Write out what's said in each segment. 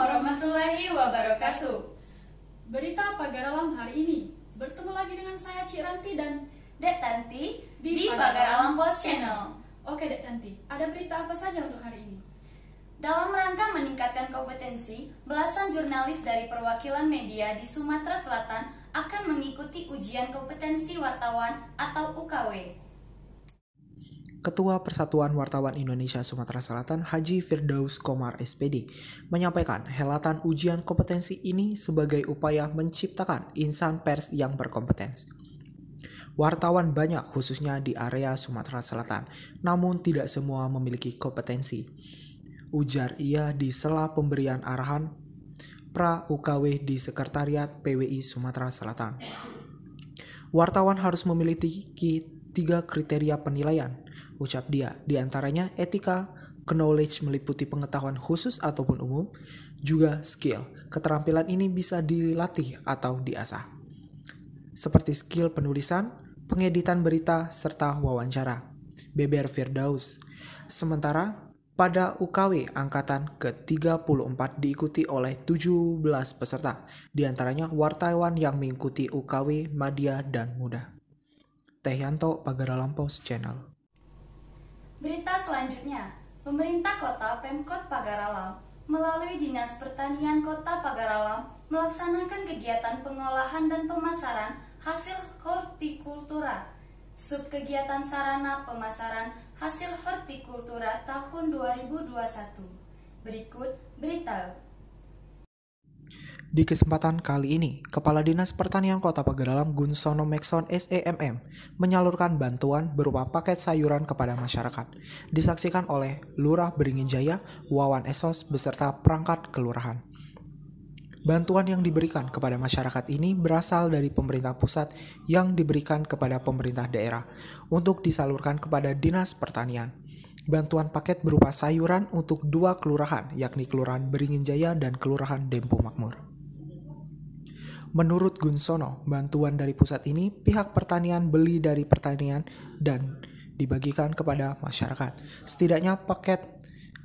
warahmatullahi wabarakatuh. Berita Alam hari ini bertemu lagi dengan saya Cik Ranti dan Dek Tanti di, di Post Channel. Oke Dek Tanti, ada berita apa saja untuk hari ini? Dalam rangka meningkatkan kompetensi, belasan jurnalis dari perwakilan media di Sumatera Selatan akan mengikuti ujian kompetensi wartawan atau UKW. Ketua Persatuan Wartawan Indonesia Sumatera Selatan Haji Firdaus Komar SPD menyampaikan helatan ujian kompetensi ini sebagai upaya menciptakan insan pers yang berkompetensi. Wartawan banyak khususnya di area Sumatera Selatan, namun tidak semua memiliki kompetensi. Ujar ia di sela pemberian arahan pra UKW di Sekretariat PWI Sumatera Selatan. Wartawan harus memiliki tiga kriteria penilaian, ucap dia. Di antaranya etika, knowledge meliputi pengetahuan khusus ataupun umum, juga skill. Keterampilan ini bisa dilatih atau diasah. Seperti skill penulisan, pengeditan berita, serta wawancara. Beber Firdaus. Sementara pada UKW angkatan ke-34 diikuti oleh 17 peserta, diantaranya wartawan yang mengikuti UKW, Madia, dan Muda. Tehyanto, Pagara Lampos Channel. Berita selanjutnya, pemerintah kota Pemkot Pagaralam melalui Dinas Pertanian Kota Pagaralam melaksanakan kegiatan pengolahan dan pemasaran hasil hortikultura Subkegiatan Sarana Pemasaran Hasil Hortikultura tahun 2021. Berikut berita di kesempatan kali ini, Kepala Dinas Pertanian Kota Pagaralam Gunsono Mekson SEMM menyalurkan bantuan berupa paket sayuran kepada masyarakat. Disaksikan oleh Lurah Beringin Jaya, Wawan Esos, beserta perangkat kelurahan. Bantuan yang diberikan kepada masyarakat ini berasal dari pemerintah pusat yang diberikan kepada pemerintah daerah untuk disalurkan kepada Dinas Pertanian bantuan paket berupa sayuran untuk dua kelurahan, yakni Kelurahan Beringin Jaya dan Kelurahan Dempo Makmur. Menurut Gunsono, bantuan dari pusat ini pihak pertanian beli dari pertanian dan dibagikan kepada masyarakat. Setidaknya paket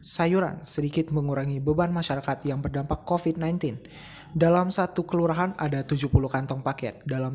sayuran sedikit mengurangi beban masyarakat yang berdampak COVID-19. Dalam satu kelurahan ada 70 kantong paket. Dalam